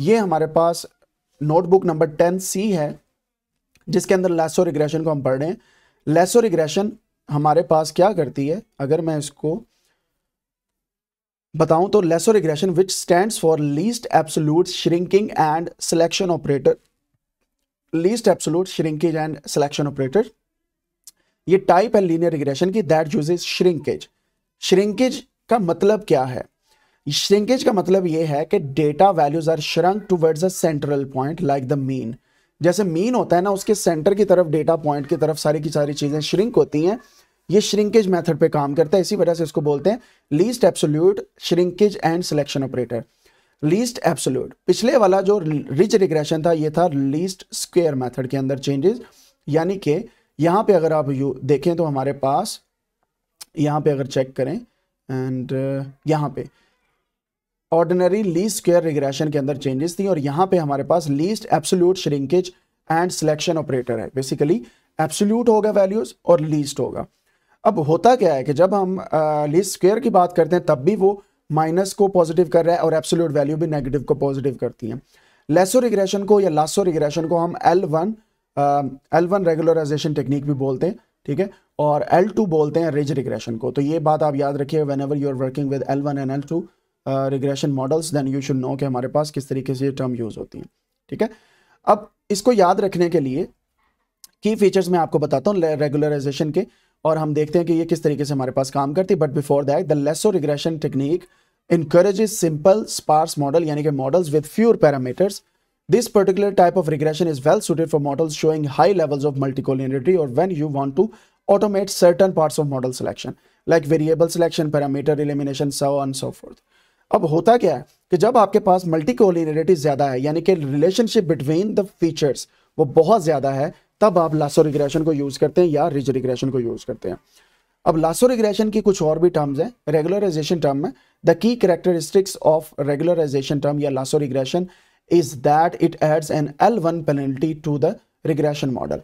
ये हमारे पास नोटबुक नंबर टेन सी है जिसके अंदर लेसो रिग्रेशन को हम पढ़ रहे हैं लेसो रिग्रेशन हमारे पास क्या करती है अगर मैं इसको बताऊं तो lasso regression which stand for least absolute shrinking and selection operator least absolute shrinkage and selection operator ये टाइप है लीनियर रिग्रेशन की that use is shrinkage shrinkage का मतलब क्या है श्रिंकेज का मतलब ये है कि data values are shrunk towards a central point like the mean जैसे मीन होता है ना उसके सेंटर की तरफ डेटा पॉइंट की तरफ सारी की सारी चीज़ें श्रिंक होती हैं ये श्रिंकेज मेथड पे काम करता है इसी वजह से इसको बोलते हैं least absolute shrinkage and selection operator least absolute पिछले वाला जो रिच रिग्रेशन था ये था लीस्ट स्क्वेयर मेथड के अंदर चेंजेस यानी कि यहाँ पे अगर आप यू देखें तो हमारे पास यहाँ पे अगर चेक करें एंड uh, यहाँ पे ऑर्डिनरी लीस्ट स्क्र रिग्रेशन के अंदर चेंजेस थी और यहाँ पे हमारे पास least absolute shrinkage and selection operator है बेसिकली एब्सोल्यूट होगा वैल्यूज और लीस्ट होगा अब होता क्या है कि जब हम लीस्ट स्क्र की बात करते हैं तब भी वो माइनस को पॉजिटिव कर रहा है और एब्सोल्यूट वैल्यू भी नेगेटिव को पॉजिटिव करती है लेसो रिग्रेशन को या लासो रिग्रेशन को हम L one L one regularization technique भी बोलते हैं ठीक है और एल टू बोलते हैं रिज रिग्रेशन को तो ये बात आप याद रखिए whenever you are working with L one and L two regression models then you should know कि हमारे पास किस तरीके से ये टर्म यूज होती है ठीक है अब इसको याद रखने के लिए की फीचर्स मैं आपको बताता हूँ रेगुलराइजेशन के और हम देखते हैं कि ये किस तरीके से हमारे पास काम करती है but before that the lasso regression technique encourage simple sparse model यानी कि models with fewer parameters this particular type of regression is well suited for models showing high levels of multicollinearity और when you want to automate certain part of model selection like variable selection parameter elimination so and so forth अब होता क्या है कि जब आपके पास multi कोलिनेरिटी ज़्यादा है यानी कि रिलेशनशिप बिटवीन द फीचर्स वो बहुत ज़्यादा है तब आप लासो रिग्रेशन को यूज़ करते हैं या रिज रिग्रेशन को यूज़ करते हैं अब लासो रिग्रेशन की कुछ और भी टर्म्स हैं रेगुलराइजेशन टर्म में the key characteristics of regularization term या lasso regression is that it adds an L one penalty to the regression model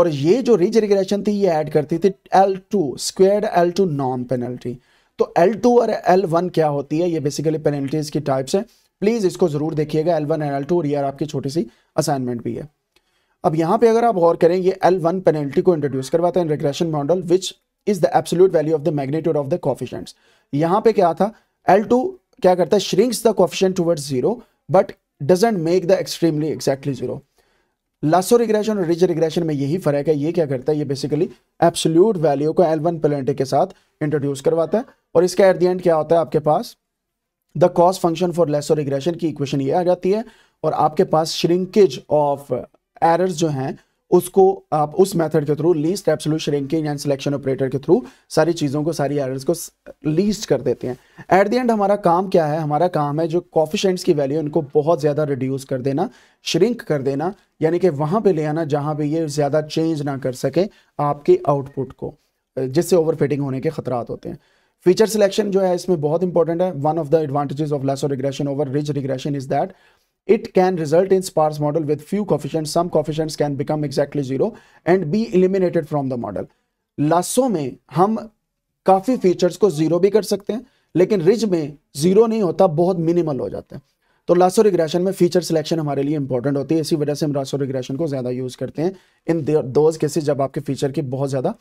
और ये जो रिज रिग्रेशन थी ये ऐड करती थी L two squared L two नॉन पेनल्टी तो एल टू और एल वन क्या होती है ये बेसिकली पेनल्टीज की टाइप्स है प्लीज़ इसको ज़रूर देखिएगा L one and L two और ये आपकी छोटी सी असाइनमेंट भी है अब यहाँ पे अगर आप गौर करें ये एल वन पेनल्टी को इंट्रोड्यूस करवाता है regression model which is the absolute value of the magnitude of the coefficient यहाँ पे क्या था एल टू क्या करता है shrinks the coefficient towards zero but doesn't make the extremely exactly zero lasso regression और रिज रिग्रेशन में यही फर्क है ये क्या करता है ये बेसिकली एब्सोल्यूट वैल्यू को एल वन पेनल्टी के साथ इंट्रोड्यूस करवाता है और इसका एट द एंड क्या होता है आपके पास the cost function for lasso regression की इक्वेशन ये आ जाती है और आपके पास श्रिंकेज ऑफ एरर्स जो हैं उसको आप उस मेथड के through least absolute shrinkage and selection operator के थ्रू सारी चीज़ों को सारी एरर्स को लीस्ट कर देते हैं एट द एंड हमारा काम क्या है हमारा काम है जो कॉफिशेंट्स की वैल्यू उनको बहुत ज़्यादा रिड्यूस कर देना श्रिंक कर देना यानी कि वहाँ पर ले आना जहाँ पर ये ज़्यादा चेंज ना कर सके आपके आउटपुट को जिससे ओवर होने के खतरात होते हैं फीचर सिलेक्शन जो है इसमें बहुत इंपॉर्टेंट है one of the advantages of lasso regression over ridge regression is that it can result in sparse model with few coefficient some coefficient can become exactly zero and be eliminated from the model lasso में हम काफ़ी features को zero भी कर सकते हैं लेकिन ridge में ज़ीरो नहीं होता बहुत मिनिमल हो जाता है तो लासो रिग्रेशन में फीचर सिलेक्शन हमारे लिए इंपॉर्टेंट होती है इसी वजह से हम लासो रिग्रेशन को ज़्यादा यूज़ करते हैं इन दोज केसेस जब आपके फीचर की बहुत ज़्यादा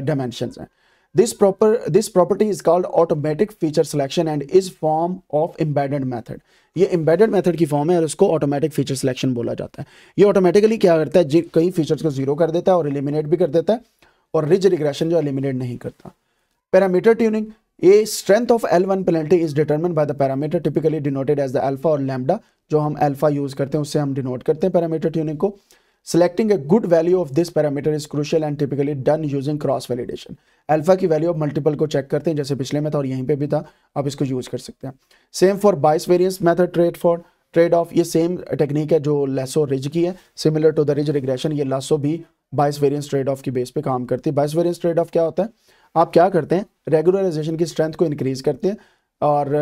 डायमेंशन uh, हैं This, proper, this property is called automatic feature selection and is form of embedded method. ये embedded method की फॉर्म है और उसको automatic फीचर सिलेक्शन बोला जाता है ये ऑटोमेटिकली क्या करता है कई फीचर्स को जीरो कर देता है और एलिमिनेट भी कर देता है और रिज रिग्रेशन जो एलिमिनेट नहीं करता पैरामीटर ट्यूनिंग ये strength of L one penalty is determined by the parameter typically denoted as the alpha और लैमडा जो हम एल्फा यूज करते हैं उससे हम डिनोट करते हैं पैरामीटर ट्यूनिंग को Selecting a good value of this parameter is crucial and typically done using cross validation. Alpha की वैल्यू ऑफ मल्टीपल को चेक करते हैं जैसे पिछले में था और यहीं पे भी था आप इसको यूज कर सकते हैं same for bias variance method trade for trade off ये सेम टेक्निक है जो लेसो रिज की है similar to the ridge regression ये लेसो भी बाइस वेरियंस ट्रेड ऑफ की बेस पे काम करती है बाइस वेरियंस ट्रेड ऑफ क्या होता है आप क्या करते हैं रेगुलराइजेशन की स्ट्रेंथ को इंक्रीज करते हैं और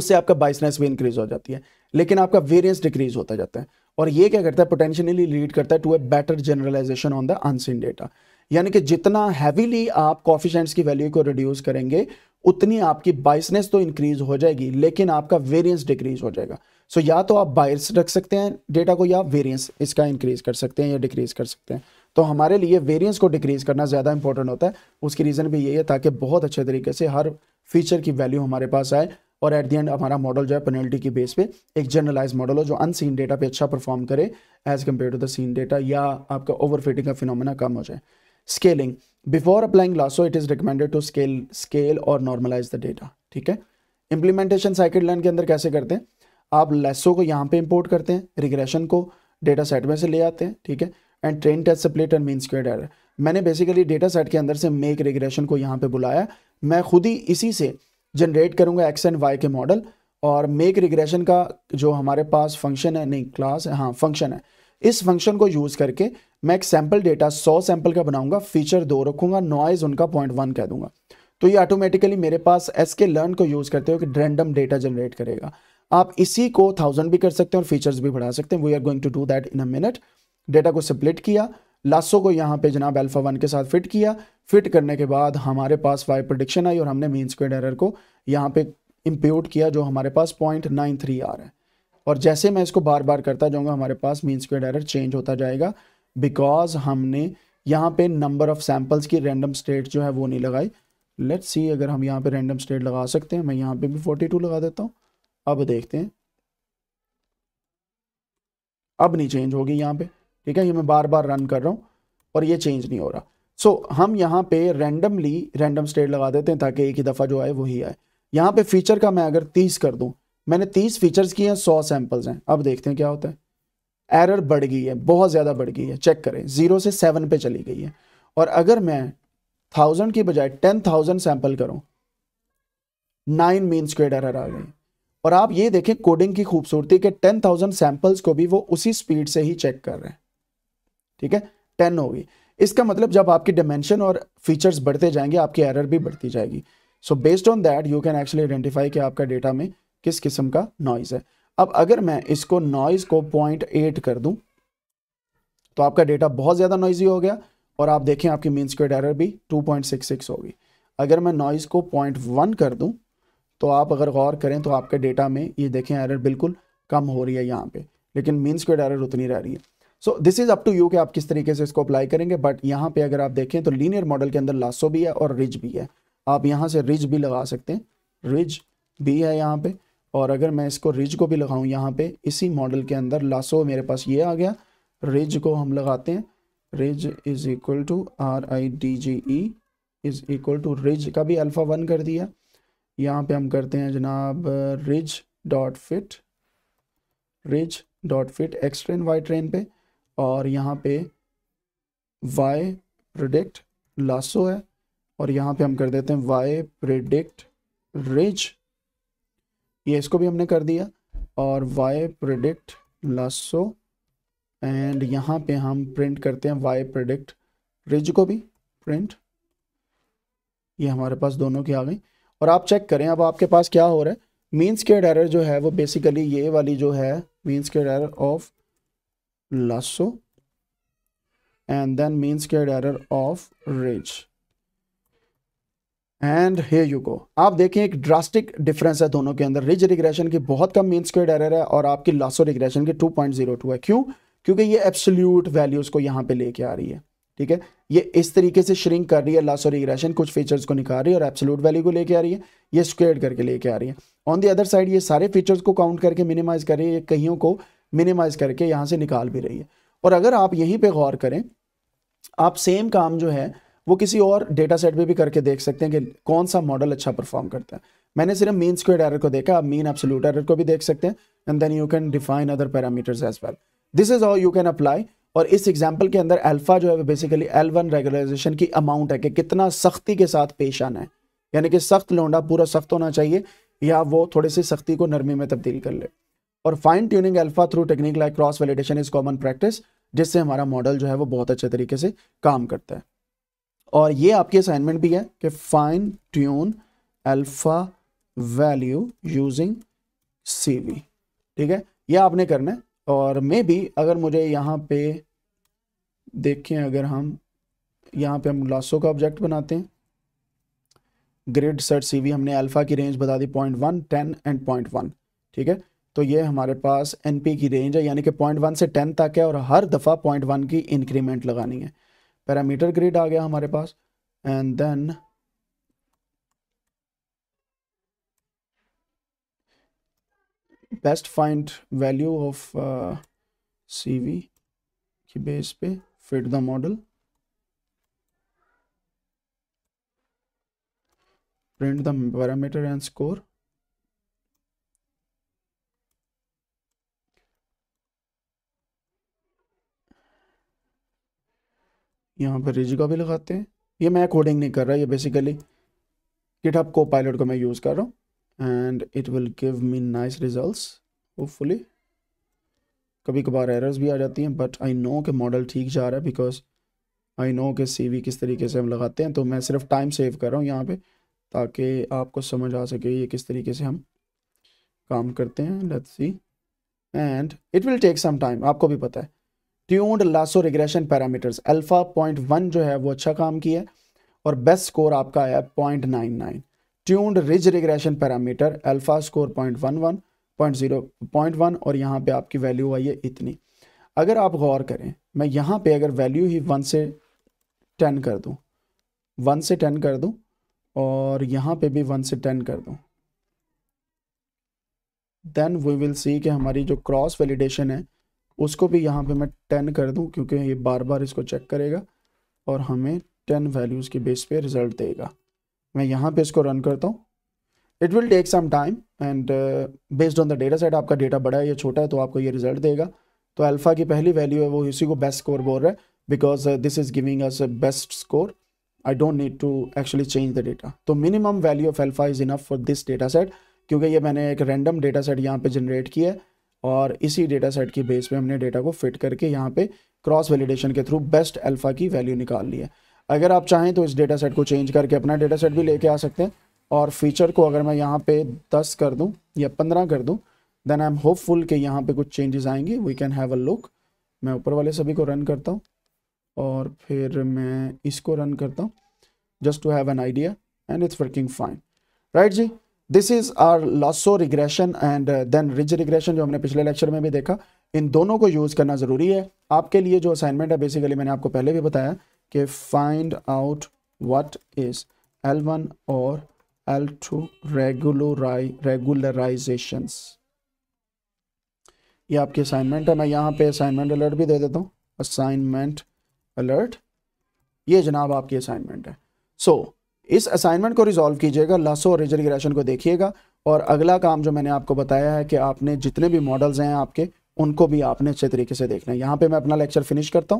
उससे आपका बाइसनेस भी इंक्रीज हो जाती है लेकिन आपका वेरियंस डिक्रीज होता जाता है और ये क्या करता है पोटेंशियली लीड करता है to a better generalization on the unseen data यानी कि जितना हैवीली आप कॉफिशेंट्स की वैल्यू को रिड्यूस करेंगे उतनी आपकी बाइसनेस तो इंक्रीज हो जाएगी लेकिन आपका वेरियंस डिक्रीज हो जाएगा सो so, या तो आप बाइस रख सकते हैं डेटा को या वेरियंस इसका इंक्रीज कर सकते हैं या डिक्रीज कर सकते हैं तो हमारे लिए वेरियंस को डिक्रीज करना ज़्यादा इंपॉर्टेंट होता है उसकी रीज़न भी यही है ताकि बहुत अच्छे तरीके से हर फीचर की वैल्यू हमारे पास आए और एट दी एंड हमारा मॉडल जो है पेनल्टी की बेस पे एक जनरलाइज मॉडल हो जो अनसीन डेटा पे अच्छा परफॉर्म करे as compared to the seen data या आपका ओवर फिटिंग का फिनोमेना कम हो जाए scaling before applying lasso it is recommended to scale scale और नॉर्मलाइज द डेटा ठीक है इंप्लीमेंटेशन साइकिल लर्न के अंदर कैसे करते हैं आप लेसो को यहाँ पे इंपोर्ट करते हैं रिग्रेशन को डेटा सेट में से ले आते हैं ठीक है and train test split and mean square error मैंने बेसिकली डेटा सेट के अंदर से मेक रिग्रेशन को यहाँ पे बुलाया मैं खुद ही इसी से जनरेट करूंगा एक्स एंड वाई के मॉडल और मेक रिग्रेशन का जो हमारे पास फंक्शन है नहीं क्लास है हाँ फंक्शन है इस फंक्शन को यूज़ करके मैं एक सैम्पल डेटा सौ सैंपल का बनाऊंगा फीचर दो रखूंगा नॉइज़ उनका पॉइंट वन कह दूंगा तो ये ऑटोमेटिकली मेरे पास एस के लर्न को यूज़ करते हुए रैंडम डेटा जनरेट करेगा आप इसी को थाउजेंड भी कर सकते हैं और फीचर्स भी बढ़ा सकते हैं we are going to do that in a minute data को सप्लिट किया लासो को यहाँ पे जनाब अल्फा वन के साथ फिट किया फिट करने के बाद हमारे पास वाई प्रडिक्शन आई और हमने मीन स्क्वेड एरर को यहाँ पे इम्प्यूट किया जो हमारे पास पॉइंट नाइन थ्री आ रहा है और जैसे मैं इसको बार बार करता जाऊँगा हमारे पास मीन स्क्वेड एरर चेंज होता जाएगा बिकॉज हमने यहाँ पे नंबर ऑफ सैम्पल्स की रैंडम स्टेट जो है वो नहीं लगाई लेट्स सी अगर हम यहाँ पे रैंडम स्टेट लगा सकते हैं मैं यहाँ पे भी टू लगा देता हूँ अब देखते हैं अब नहीं चेंज होगी यहाँ पे ठीक है ये मैं बार बार रन कर रहा हूँ और ये चेंज नहीं हो रहा सो so, हम यहाँ पे रैंडमली रैंडम स्टेट लगा देते हैं ताकि एक ही दफ़ा जो आए वही आए यहाँ पे फीचर का मैं अगर तीस कर दूँ मैंने तीस फीचर्स किए हैं सौ सैम्पल्स हैं अब देखते हैं क्या होता है एरर बढ़ गई है बहुत ज़्यादा बढ़ गई है चेक करें ज़ीरो से सेवन पे चली गई है और अगर मैं थाउजेंड की बजाय टेन थाउजेंड सैम्पल करूँ नाइन मीन स्क्वेड एरर आ गई और आप ये देखें कोडिंग की खूबसूरती के टेन थाउजेंड सैम्पल्स को भी वो उसी स्पीड से ही चेक कर रहे हैं ठीक है टेन होगी इसका मतलब जब आपकी डिमेंशन और फीचर्स बढ़ते जाएंगे आपकी एरर भी बढ़ती जाएगी so based on that you can actually identify कि आपका डेटा में किस किस्म का नॉइज़ है अब अगर मैं इसको नॉइज़ को पॉइंट एट कर दूं तो आपका डेटा बहुत ज़्यादा नॉइजी हो गया और आप देखें आपकी मीन स्क्वेड एरर भी 2.66 होगी अगर मैं नॉइज़ को पॉइंट वन कर दूं तो आप अगर गौर करें तो आपके डेटा में ये देखें एरर बिल्कुल कम हो रही है यहाँ पे लेकिन मीन स्क्वेड एरर उतनी रह रही है so this is up to you कि आप किस तरीके से इसको अप्लाई करेंगे बट यहाँ पे अगर आप देखें तो लीनियर मॉडल के अंदर लासो भी है और रिज भी है आप यहाँ से रिज भी लगा सकते हैं रिज भी है यहाँ पे और अगर मैं इसको रिज को भी लगाऊँ यहाँ पे इसी मॉडल के अंदर लासो मेरे पास ये आ गया रिज को हम लगाते हैं ridge is equal to R I D G E is equal to ridge का भी अल्फ़ा वन कर दिया यहाँ पे हम करते हैं जनाब ridge dot fit ridge dot fit X train Y train पे और यहाँ पे वाई प्रिडिक्ट लासो है और यहाँ पे हम कर देते हैं वाई प्रोडिक्ट रिज ये इसको भी हमने कर दिया और वाई प्रोडिक्ट लासो एंड यहाँ पे हम प्रिंट करते हैं वाई प्रिडिक्ट रिज को भी प्रिंट ये हमारे पास दोनों की आ गई और आप चेक करें अब आपके पास क्या हो रहा है मीन्स के एरर जो है वो बेसिकली ये वाली जो है मीन्स के error of less and then means squared error of range and here you go आप देखें एक ड्रास्टिक डिफरेंस है दोनों के अंदर रिज रिग्रेशन की बहुत कम मीन स्क्वेड एरर है और आपकी लासो रिग्रेशन की 2.02 है क्यों क्योंकि ये एब्सोल्यूट वैल्यूज को यहाँ पे लेके आ रही है ठीक है ये इस तरीके से श्रिंक कर रही है लासो रिग्रेशन कुछ फीचर्स को निकाल रही है और एब्सोल्यूट वैल्यू को लेके आ रही है ये स्क्वेड करके लेके आ रही है ऑन दी अदर साइड ये सारे फीचर्स को काउंट करके मिनिमाइज कर रही है कहीं को मिनिमाइज़ करके यहाँ से निकाल भी रही है और अगर आप यहीं पे गौर करें आप सेम काम जो है वो किसी और डेटा सेट पर भी करके देख सकते हैं कि कौन सा मॉडल अच्छा परफॉर्म करता है मैंने सिर्फ मीन स्क्वेड एरर को देखा आप मीन एब्सोल्यूट एरर को भी देख सकते हैं and then you can define other parameters as well this is how you can apply और इस एग्जाम्पल के अंदर अल्फा जो है बेसिकली एल वन रेगुलराइजेशन की अमाउंट है कि कितना सख्ती के साथ पेश आना है यानी कि सख्त लौंडा पूरा सख्त होना चाहिए या वो थोड़ी सी सख्ती को नरमी में तब्दील कर ले और fine tuning alpha through technique like cross validation is common practice जिससे हमारा मॉडल जो है वो बहुत अच्छे तरीके से काम करता है और ये आपकी असाइनमेंट भी है कि fine tune alpha value using C ठीक है ये आपने करना है और मे भी अगर मुझे यहाँ पे देखें अगर हम यहाँ पे हम लासो का ऑब्जेक्ट बनाते हैं ग्रेड सेट सीवी हमने अल्फा की रेंज बता दी point one ten and point one ठीक है तो ये हमारे पास एन की रेंज है यानी कि पॉइंट वन से टेन तक है और हर दफ़ा पॉइंट वन की इंक्रीमेंट लगानी है पैरामीटर ग्रिड आ गया हमारे पास and then best find value of CV की बेस पे fit the model print the parameter and score यहाँ पर रिज का भी लगाते हैं ये मैं कोडिंग नहीं कर रहा ये बेसिकली हब को पायलट को मैं यूज़ कर रहा हूँ and it will give me nice result fully कभी कभार एरर्स भी आ जाती हैं बट आई नो के मॉडल ठीक जा रहा है बिकॉज आई नो के सी किस तरीके से हम लगाते हैं तो मैं सिर्फ टाइम सेव कर रहा हूँ यहाँ पे ताकि आपको समझ आ सके ये किस तरीके से हम काम करते हैं let's see and it will take some time आपको भी पता है tuned lasso regression parameters alpha point one जो है वो अच्छा काम किया और बेस्ट स्कोर आपका आया point nine nine tuned ridge regression parameter alpha score point one one point zero point one और यहाँ पे आपकी वैल्यू आई है इतनी अगर आप गौर करें मैं यहाँ पे अगर वैल्यू ही वन से टेन कर दूँ वन से टेन कर दूँ और यहाँ पे भी वन से टेन कर दूँ देन वी विल सी कि हमारी जो क्रॉस वैलिडेशन है उसको भी यहाँ पे मैं टेन कर दूँ क्योंकि ये बार बार इसको चेक करेगा और हमें टेन वैल्यूज़ के बेस पे रिजल्ट देगा मैं यहाँ पे इसको रन करता हूँ it will take some time and based on the data set आपका डेटा बड़ा है या छोटा है तो आपको ये रिजल्ट देगा तो अल्फ़ा की पहली वैल्यू है वो इसी को बेस्ट स्कोर बोल रहा है because this is giving us best score I don't need to actually change the data तो minimum value of alpha is enough for this data set क्योंकि ये मैंने एक रैंडम डेटा सेट यहाँ पे जनरेट किया है और इसी डेटा सेट की बेस पे हमने डेटा को फिट करके यहाँ पे क्रॉस वैलिडेशन के थ्रू बेस्ट अल्फ़ा की वैल्यू निकाल ली है अगर आप चाहें तो इस डेटा सेट को चेंज करके अपना डेटा सेट भी लेके आ सकते हैं और फीचर को अगर मैं यहाँ पे दस कर दूँ या पंद्रह कर दूँ देन आई एम होपफुल कि यहाँ पे कुछ चेंजेस आएंगे we can have a look मैं ऊपर वाले सभी को रन करता हूँ और फिर मैं इसको रन करता हूँ just to have an idea and it's working fine right जी this is our lasso regression and then ridge regression जो हमने पिछले लेक्चर में भी देखा इन दोनों को यूज़ करना ज़रूरी है आपके लिए जो असाइनमेंट है बेसिकली मैंने आपको पहले भी बताया कि find out what is L one और एल टू रेगुलराइजेशन ये आपकी असाइनमेंट है मैं यहाँ पे असाइनमेंट अलर्ट भी दे देता हूँ असाइनमेंट अलर्ट ये जनाब आपकी असाइनमेंट है सो so, इस असाइनमेंट को रिजॉल्व कीजिएगा लासो और रेजर को देखिएगा और अगला काम जो मैंने आपको बताया है कि आपने जितने भी मॉडल्स हैं आपके उनको भी आपने अच्छे तरीके से देखना है यहाँ पे मैं अपना लेक्चर फिनिश करता हूँ